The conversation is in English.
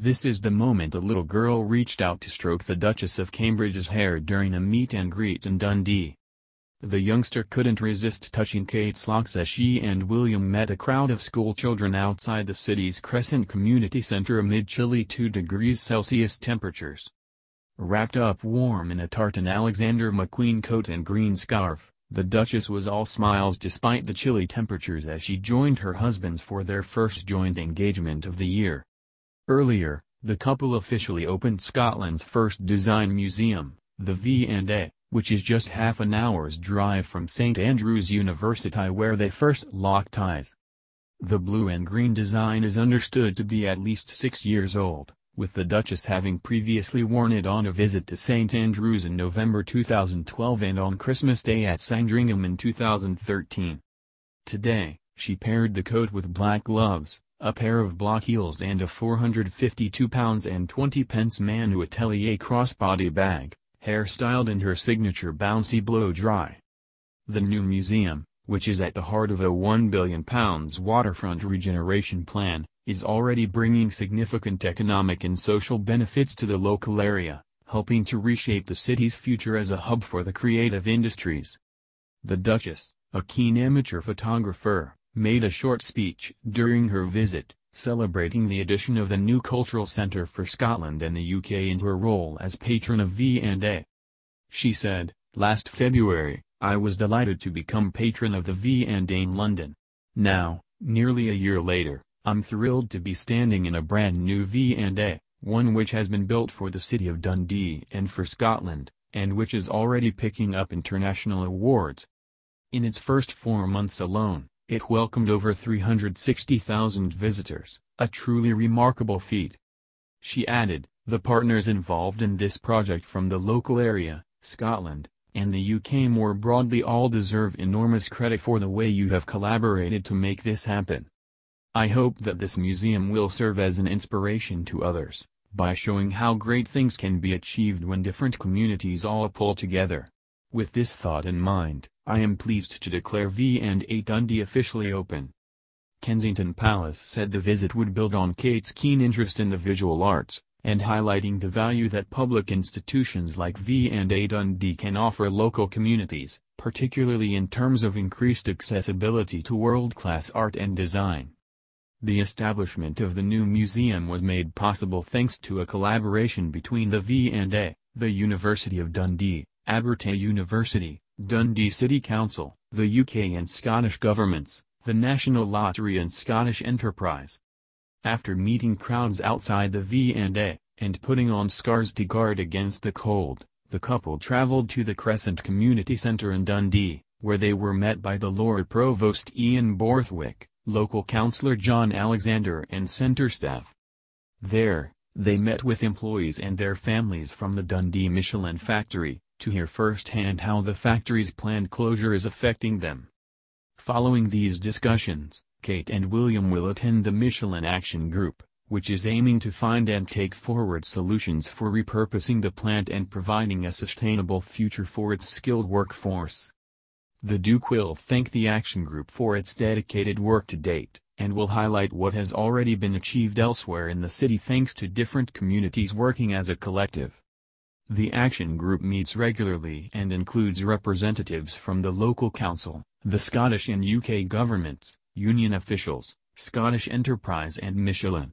This is the moment a little girl reached out to stroke the Duchess of Cambridge's hair during a meet and greet in Dundee. The youngster couldn't resist touching Kate's locks as she and William met a crowd of schoolchildren outside the city's Crescent Community Center amid chilly 2 degrees Celsius temperatures. Wrapped up warm in a tartan Alexander McQueen coat and green scarf, the Duchess was all smiles despite the chilly temperatures as she joined her husband for their first joint engagement of the year. Earlier, the couple officially opened Scotland's first design museum, the V&A, which is just half an hour's drive from St Andrews University where they first locked eyes. The blue and green design is understood to be at least six years old, with the Duchess having previously worn it on a visit to St Andrews in November 2012 and on Christmas Day at Sandringham in 2013. Today, she paired the coat with black gloves, a pair of block heels and a 452 pounds and 20 pence Manu Atelier crossbody bag, hair styled in her signature bouncy blow-dry. The new museum, which is at the heart of a £1 billion waterfront regeneration plan, is already bringing significant economic and social benefits to the local area, helping to reshape the city's future as a hub for the creative industries. The Duchess, a keen amateur photographer, made a short speech during her visit, celebrating the addition of the new Cultural Centre for Scotland and the UK and her role as patron of V&A. She said, Last February, I was delighted to become patron of the V&A in London. Now, nearly a year later, I'm thrilled to be standing in a brand new V&A, one which has been built for the city of Dundee and for Scotland, and which is already picking up international awards. In its first four months alone, it welcomed over 360,000 visitors, a truly remarkable feat. She added, the partners involved in this project from the local area, Scotland, and the UK more broadly all deserve enormous credit for the way you have collaborated to make this happen. I hope that this museum will serve as an inspiration to others, by showing how great things can be achieved when different communities all pull together. With this thought in mind, I am pleased to declare V&A Dundee officially open. Kensington Palace said the visit would build on Kate's keen interest in the visual arts, and highlighting the value that public institutions like V&A Dundee can offer local communities, particularly in terms of increased accessibility to world-class art and design. The establishment of the new museum was made possible thanks to a collaboration between the V&A, the University of Dundee, Abertay University, Dundee City Council, the UK and Scottish governments, the National Lottery and Scottish Enterprise. After meeting crowds outside the V&A, and putting on scarves to guard against the cold, the couple travelled to the Crescent Community Centre in Dundee, where they were met by the Lord Provost Ian Borthwick, local councillor John Alexander and centre staff. There, they met with employees and their families from the Dundee Michelin factory, to hear firsthand how the factory's planned closure is affecting them. Following these discussions, Kate and William will attend the Michelin Action Group, which is aiming to find and take forward solutions for repurposing the plant and providing a sustainable future for its skilled workforce. The Duke will thank the Action Group for its dedicated work to date, and will highlight what has already been achieved elsewhere in the city thanks to different communities working as a collective. The Action Group meets regularly and includes representatives from the local council, the Scottish and UK governments, union officials, Scottish Enterprise and Michelin.